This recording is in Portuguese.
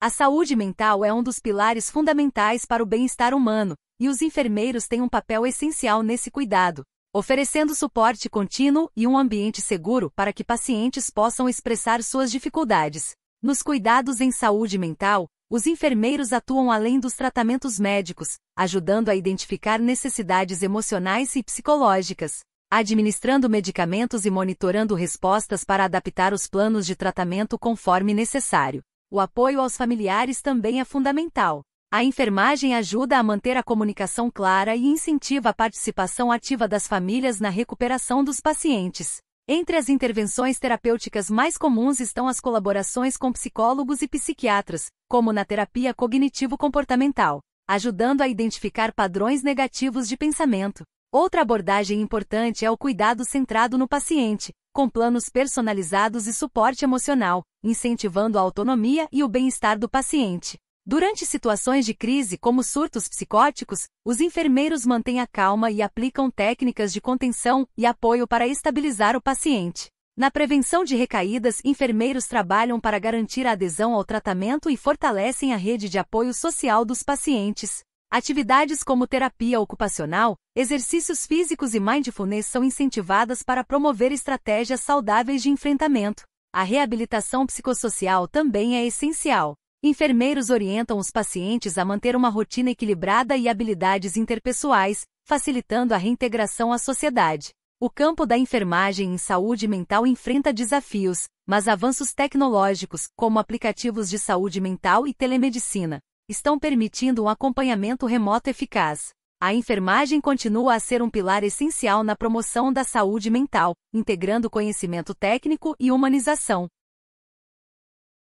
A saúde mental é um dos pilares fundamentais para o bem-estar humano, e os enfermeiros têm um papel essencial nesse cuidado, oferecendo suporte contínuo e um ambiente seguro para que pacientes possam expressar suas dificuldades. Nos cuidados em saúde mental, os enfermeiros atuam além dos tratamentos médicos, ajudando a identificar necessidades emocionais e psicológicas, administrando medicamentos e monitorando respostas para adaptar os planos de tratamento conforme necessário. O apoio aos familiares também é fundamental. A enfermagem ajuda a manter a comunicação clara e incentiva a participação ativa das famílias na recuperação dos pacientes. Entre as intervenções terapêuticas mais comuns estão as colaborações com psicólogos e psiquiatras, como na terapia cognitivo-comportamental, ajudando a identificar padrões negativos de pensamento. Outra abordagem importante é o cuidado centrado no paciente, com planos personalizados e suporte emocional, incentivando a autonomia e o bem-estar do paciente. Durante situações de crise, como surtos psicóticos, os enfermeiros mantêm a calma e aplicam técnicas de contenção e apoio para estabilizar o paciente. Na prevenção de recaídas, enfermeiros trabalham para garantir a adesão ao tratamento e fortalecem a rede de apoio social dos pacientes, Atividades como terapia ocupacional, exercícios físicos e mindfulness são incentivadas para promover estratégias saudáveis de enfrentamento. A reabilitação psicossocial também é essencial. Enfermeiros orientam os pacientes a manter uma rotina equilibrada e habilidades interpessoais, facilitando a reintegração à sociedade. O campo da enfermagem em saúde mental enfrenta desafios, mas avanços tecnológicos, como aplicativos de saúde mental e telemedicina, estão permitindo um acompanhamento remoto eficaz. A enfermagem continua a ser um pilar essencial na promoção da saúde mental, integrando conhecimento técnico e humanização,